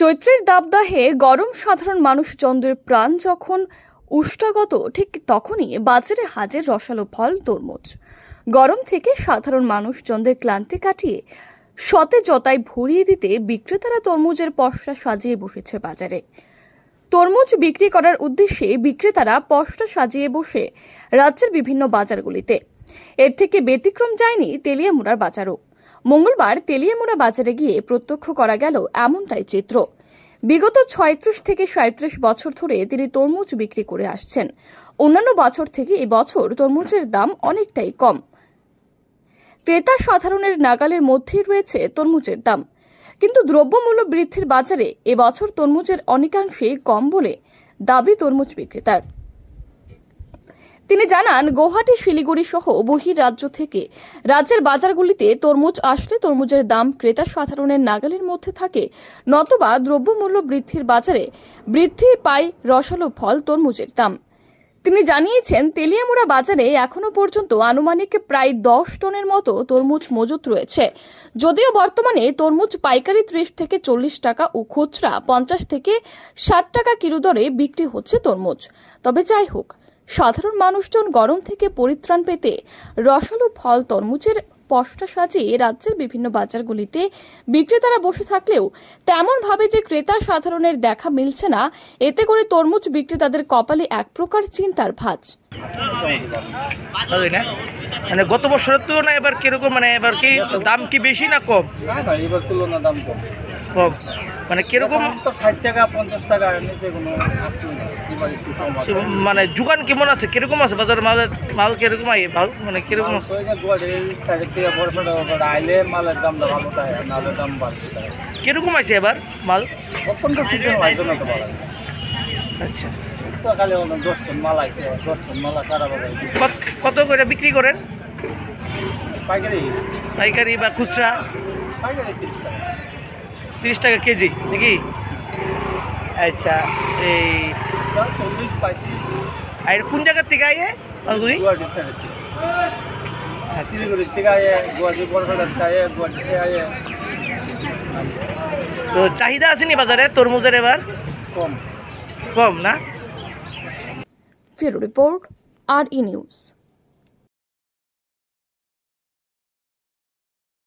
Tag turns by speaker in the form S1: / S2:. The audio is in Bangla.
S1: চৈত্রের দাবদাহে গরম সাধারণ মানুষ চন্দ্রের প্রাণ যখন উষ্ঠাগত ঠিক তখনই বাজারে হাজের রসালো ফল তরমুজ গরম থেকে সাধারণ মানুষ চন্দ্রের ক্লান্তি কাটিয়ে সতে জতায় ভরিয়ে দিতে বিক্রেতারা তরমুজের পশরা সাজিয়ে বসেছে বাজারে তরমুজ বিক্রি করার উদ্দেশ্যে বিক্রেতারা পশরা সাজিয়ে বসে রাজ্যের বিভিন্ন বাজারগুলিতে এর থেকে ব্যতিক্রম যায়নি তেলিয়ামুড়ার বাজারও মঙ্গলবার তেলিয়ামোড়া বাজারে গিয়ে প্রত্যক্ষ করা গেল এমনটাই চিত্র বিগত ছয়ত্রিশ থেকে সাঁত্রিশ বছর ধরে তিনি তরমুজ বিক্রি করে আসছেন অন্যান্য বছর থেকে এবছর তরমুজের দাম অনেকটাই কম ক্রেতা সাধারণের নাগালের মধ্যেই রয়েছে তরমুজের দাম কিন্তু দ্রব্যমূল্য বৃদ্ধির বাজারে এবছর তরমুজের অনেকাংশে কম বলে দাবি তরমুজ বিক্রেতার তিনি জানান গৌহাটি শিলিগুড়ি সহ রাজ্য থেকে রাজ্যের বাজারগুলিতে তরমুজ আসলে তরমুজের দাম ক্রেতা সাধারণের নাগালের মধ্যে থাকে নতবা দ্রব্যমূল্য বৃদ্ধির বাজারে বৃদ্ধি পায় রসালো ফল তরমুজের দাম তিনি জানিয়েছেন তেলিয়ামুড়া বাজারে এখনো পর্যন্ত আনুমানিক প্রায় দশ টনের মতো তরমুজ মজুত রয়েছে যদিও বর্তমানে তরমুজ পাইকারি ত্রিশ থেকে চল্লিশ টাকা ও খুচরা পঞ্চাশ থেকে ষাট টাকা কিলো দরে বিক্রি হচ্ছে তরমুজ তবে যাই হোক সাধারণ মানুষজন গরম থেকে পরিত্রাণ পেতে রসালো ফল তরমুজের পশটা সাজিয়ে রাজ্যের বিভিন্ন বাজারগুলিতে বিক্রেতারা বসে থাকলেও তেমনভাবে যে ক্রেতা সাধারণের দেখা মিলছে না এতে করে তরমুজ বিক্রেতাদের কপালে এক প্রকার চিন্তার ভাজ
S2: মানে গত বছরের তুলনায় এবার কিরকম মানে এবার কি দাম কি বেশি না কম
S1: এবার তুলনা দাম কম
S2: মানে কিরকম টাকা টাকা মানে যোগান কেমন আছে কিরকম আছে বাজার মাল মাল কিরকম আই ভাল মানে কিরকম আছে মালের দাম দাম কিরকম আছে এবার মাল আচ্ছা কত করে বিক্রি করেন পাইকারি পাইকারি বা খুচরা পাইকারি তিরিশ টাকা কেজি নাকি আচ্ছা এই আর কোন জায়গার থেকে আইয়ে তুই শিলিগুড়ির থেকে আইয়ে গুয়াহাটি তো চাহিদা আসেনি বাজারে তরমুজের এবার কম কম না
S1: ফিরো রিপোর্ট আর ই নিউজ